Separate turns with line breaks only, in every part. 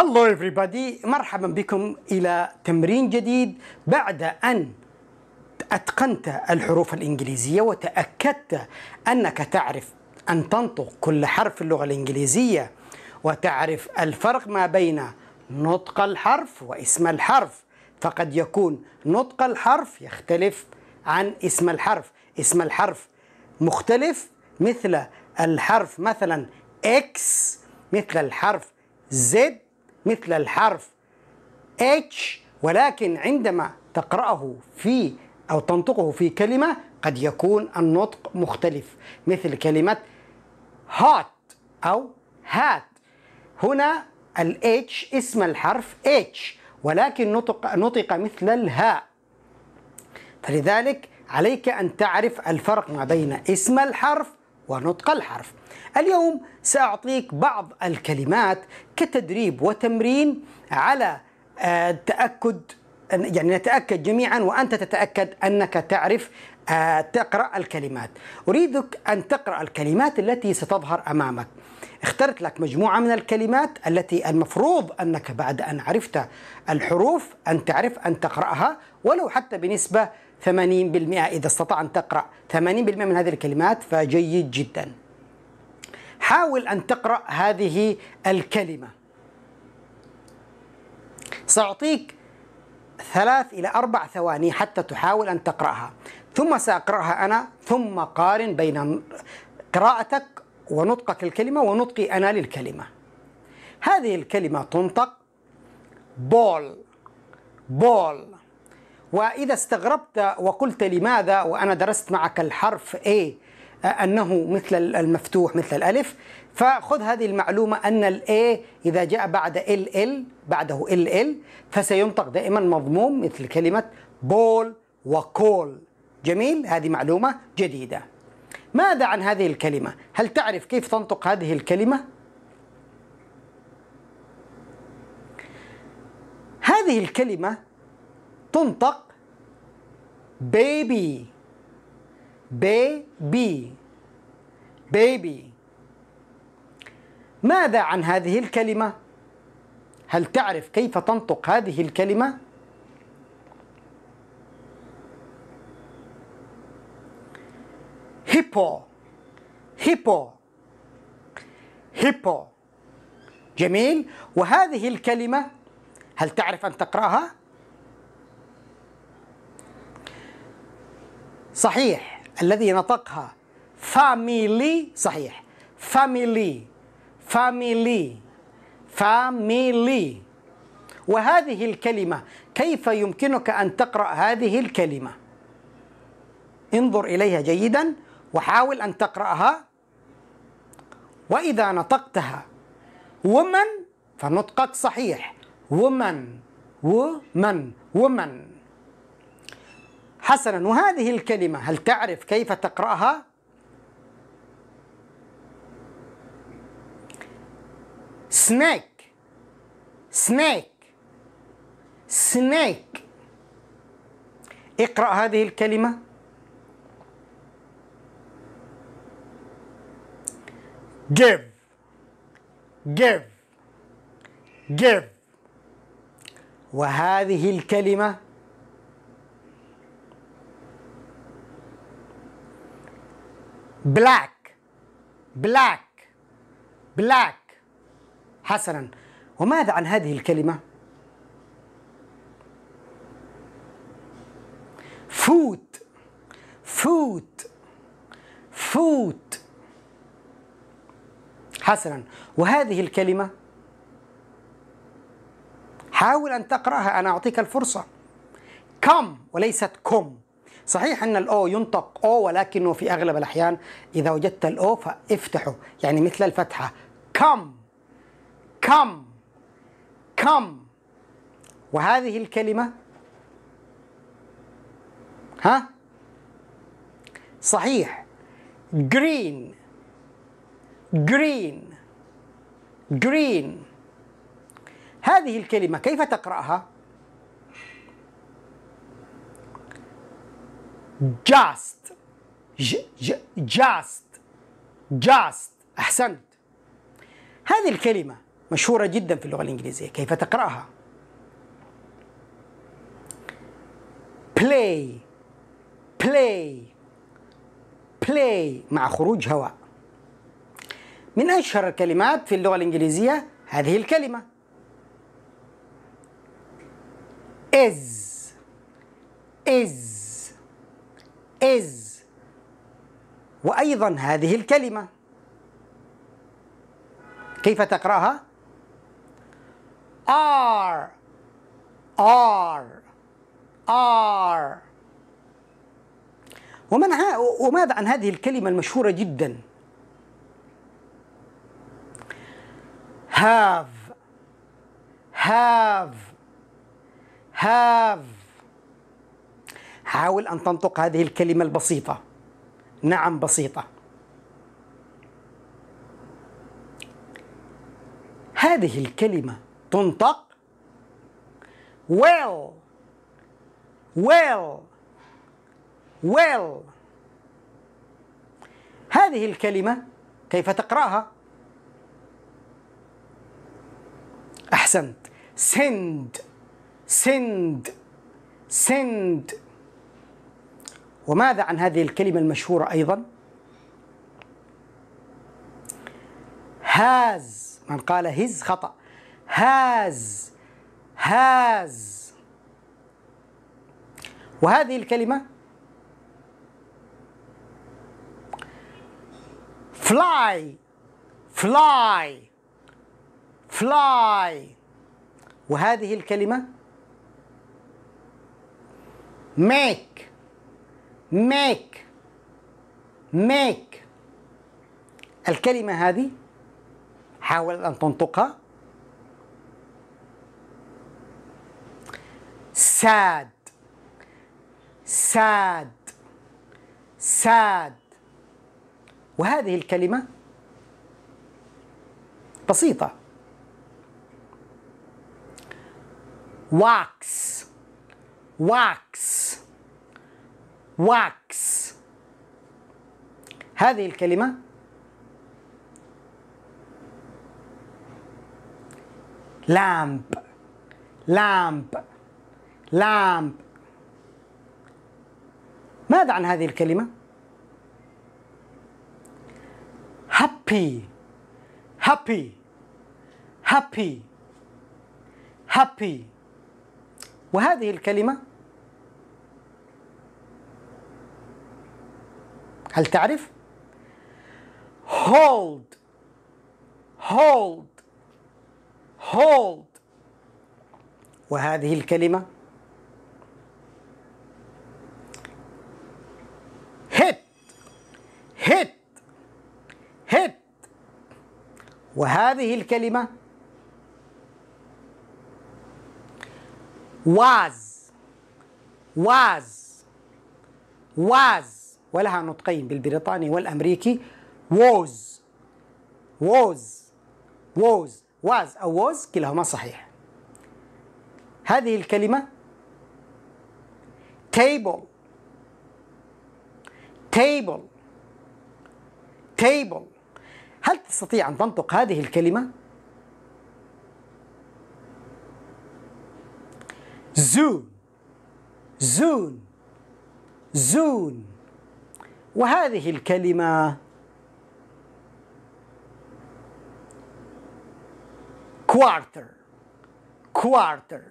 Hello everybody مرحبا بكم إلى تمرين جديد بعد أن أتقنت الحروف الإنجليزية وتأكدت أنك تعرف أن تنطق كل حرف اللغة الإنجليزية وتعرف الفرق ما بين نطق الحرف واسم الحرف فقد يكون نطق الحرف يختلف عن اسم الحرف اسم الحرف مختلف مثل الحرف مثلا X مثل الحرف زد مثل الحرف H ولكن عندما تقرأه في أو تنطقه في كلمة قد يكون النطق مختلف مثل كلمة hot أو هات هنا ال H اسم الحرف H ولكن نطق, نطق مثل الهاء فلذلك عليك أن تعرف الفرق ما بين اسم الحرف ونطق الحرف اليوم سأعطيك بعض الكلمات كتدريب وتمرين على التأكد آه، يعني نتأكد جميعا وأنت تتأكد أنك تعرف آه، تقرأ الكلمات أريدك أن تقرأ الكلمات التي ستظهر أمامك اخترت لك مجموعة من الكلمات التي المفروض أنك بعد أن عرفت الحروف أن تعرف أن تقرأها ولو حتى بنسبة 80% إذا استطاع أن تقرأ 80% من هذه الكلمات فجيد جدا حاول أن تقرأ هذه الكلمة سأعطيك ثلاث إلى أربع ثواني حتى تحاول أن تقرأها ثم سأقرأها أنا ثم قارن بين قراءتك ونطقك الكلمة ونطقي أنا للكلمة هذه الكلمة تنطق بول بول وإذا استغربت وقلت لماذا وأنا درست معك الحرف A أنه مثل المفتوح مثل الألف فخذ هذه المعلومة أن الA إذا جاء بعد ال ال بعده ال ال فسينطق دائما مضموم مثل كلمة بول وكول جميل هذه معلومة جديدة ماذا عن هذه الكلمة؟ هل تعرف كيف تنطق هذه الكلمة؟ هذه الكلمة تنطق بيبي بيبي بيبي ماذا عن هذه الكلمة؟ هل تعرف كيف تنطق هذه الكلمة؟ هيبو هيبو هيبو جميل وهذه الكلمة هل تعرف أن تقرأها؟ صحيح الذي نطقها فاميلي صحيح فاميلي فاميلي فاميلي وهذه الكلمة كيف يمكنك أن تقرأ هذه الكلمة؟ انظر إليها جيداً وحاول أن تقرأها وإذا نطقتها ومن فنطقك صحيح ومن ومن ومن حسنا وهذه الكلمة هل تعرف كيف تقرأها؟ سنيك سنيك سنيك اقرأ هذه الكلمة give give give وهذه الكلمة black black black حسنا وماذا عن هذه الكلمة فوت فوت فوت حسنا وهذه الكلمة حاول أن تقرأها أنا أعطيك الفرصة كم وليست كم صحيح أن الأو ينطق أو ولكنه في أغلب الأحيان إذا وجدت الأو فافتحه يعني مثل الفتحة كم كم كم وهذه الكلمة ها صحيح green جرين جرين هذه الكلمة كيف تقرأها؟ جاست جاست جاست أحسنت هذه الكلمة مشهورة جدا في اللغة الإنجليزية كيف تقرأها؟ play play play مع خروج هواء من أشهر الكلمات في اللغة الإنجليزية هذه الكلمة is is is وأيضا هذه الكلمة كيف تقرأها؟ are are are ومن وماذا عن هذه الكلمة المشهورة جداً have have have حاول أن تنطق هذه الكلمة البسيطة نعم بسيطة هذه الكلمة تنطق well well well هذه الكلمة كيف تقرأها؟ احسنت سند سند سند وماذا عن هذه الكلمة المشهورة أيضا هاز من قال هز خطأ هاز هاز وهذه الكلمة فلاي فلاي فلاي وهذه الكلمة make make make الكلمة هذه حاول أن تنطقها ساد sad sad وهذه الكلمة بسيطة wax wax wax هذه الكلمة لامب لامب لامب ماذا عن هذه الكلمة؟ happy happy happy happy وهذه الكلمة هل تعرف؟ hold hold hold وهذه الكلمة hit hit hit وهذه الكلمة واز واز واز ولها نطقين بالبريطاني والامريكي ووز ووز ووز واز او ووز كلاهما صحيح هذه الكلمه table table تيبل هل تستطيع ان تنطق هذه الكلمه زون زون زون وهذه الكلمة كوارتر كوارتر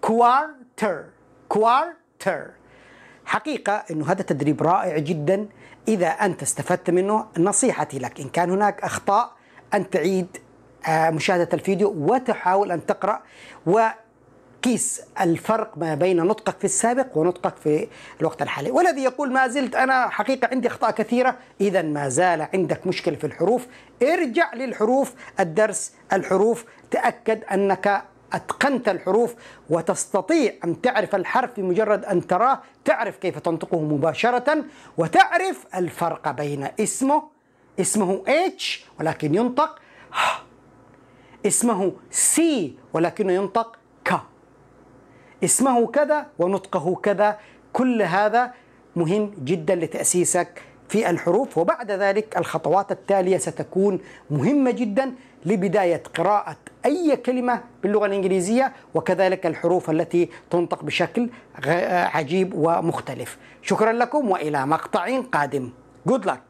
كوارتر كوارتر حقيقة أنه هذا تدريب رائع جدا إذا أنت استفدت منه نصيحتي لك إن كان هناك أخطاء أن تعيد آه، مشاهدة الفيديو وتحاول أن تقرأ و قيس الفرق ما بين نطقك في السابق ونطقك في الوقت الحالي والذي يقول ما زلت أنا حقيقة عندي أخطاء كثيرة إذا ما زال عندك مشكلة في الحروف ارجع للحروف الدرس الحروف تأكد أنك أتقنت الحروف وتستطيع أن تعرف الحرف بمجرد أن تراه تعرف كيف تنطقه مباشرة وتعرف الفرق بين اسمه اسمه H ولكن ينطق اسمه C ولكنه ينطق اسمه كذا ونطقه كذا كل هذا مهم جدا لتأسيسك في الحروف وبعد ذلك الخطوات التالية ستكون مهمة جدا لبداية قراءة أي كلمة باللغة الإنجليزية وكذلك الحروف التي تنطق بشكل عجيب ومختلف شكرا لكم وإلى مقطع قادم Good luck!